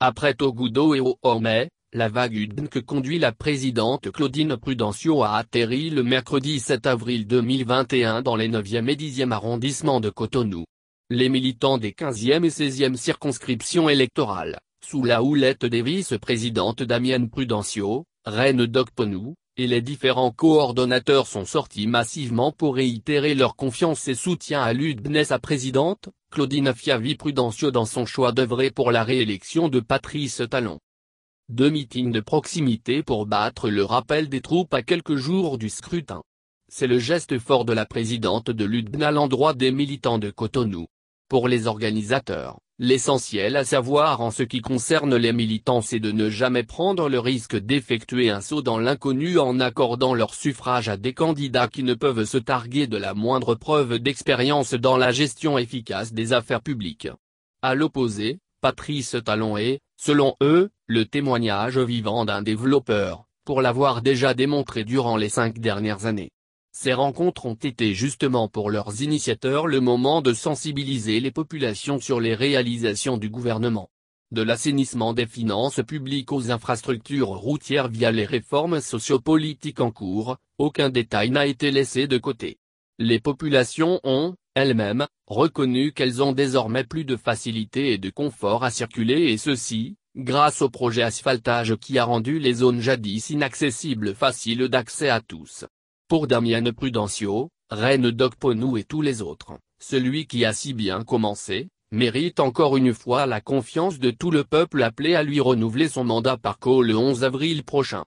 Après Togudo et Ohomei, la vague Udn que conduit la présidente Claudine Prudencio a atterri le mercredi 7 avril 2021 dans les 9e et 10e arrondissements de Cotonou. Les militants des 15e et 16e circonscriptions électorales, sous la houlette des vice-présidentes Damienne Prudencio, reine d'Ocponou, et les différents coordonnateurs sont sortis massivement pour réitérer leur confiance et soutien à l'UDN et sa présidente, Claudine Fiavi prudentieux dans son choix d'œuvrer pour la réélection de Patrice Talon. Deux meetings de proximité pour battre le rappel des troupes à quelques jours du scrutin. C'est le geste fort de la présidente de l'UDN à l'endroit des militants de Cotonou. Pour les organisateurs, l'essentiel à savoir en ce qui concerne les militants c'est de ne jamais prendre le risque d'effectuer un saut dans l'inconnu en accordant leur suffrage à des candidats qui ne peuvent se targuer de la moindre preuve d'expérience dans la gestion efficace des affaires publiques. À l'opposé, Patrice Talon est, selon eux, le témoignage vivant d'un développeur, pour l'avoir déjà démontré durant les cinq dernières années. Ces rencontres ont été justement pour leurs initiateurs le moment de sensibiliser les populations sur les réalisations du gouvernement. De l'assainissement des finances publiques aux infrastructures routières via les réformes sociopolitiques en cours, aucun détail n'a été laissé de côté. Les populations ont, elles-mêmes, reconnu qu'elles ont désormais plus de facilité et de confort à circuler et ceci, grâce au projet asphaltage qui a rendu les zones jadis inaccessibles faciles d'accès à tous. Pour Damien Prudencio, Reine d'Ocponou et tous les autres, celui qui a si bien commencé, mérite encore une fois la confiance de tout le peuple appelé à lui renouveler son mandat par co le 11 avril prochain.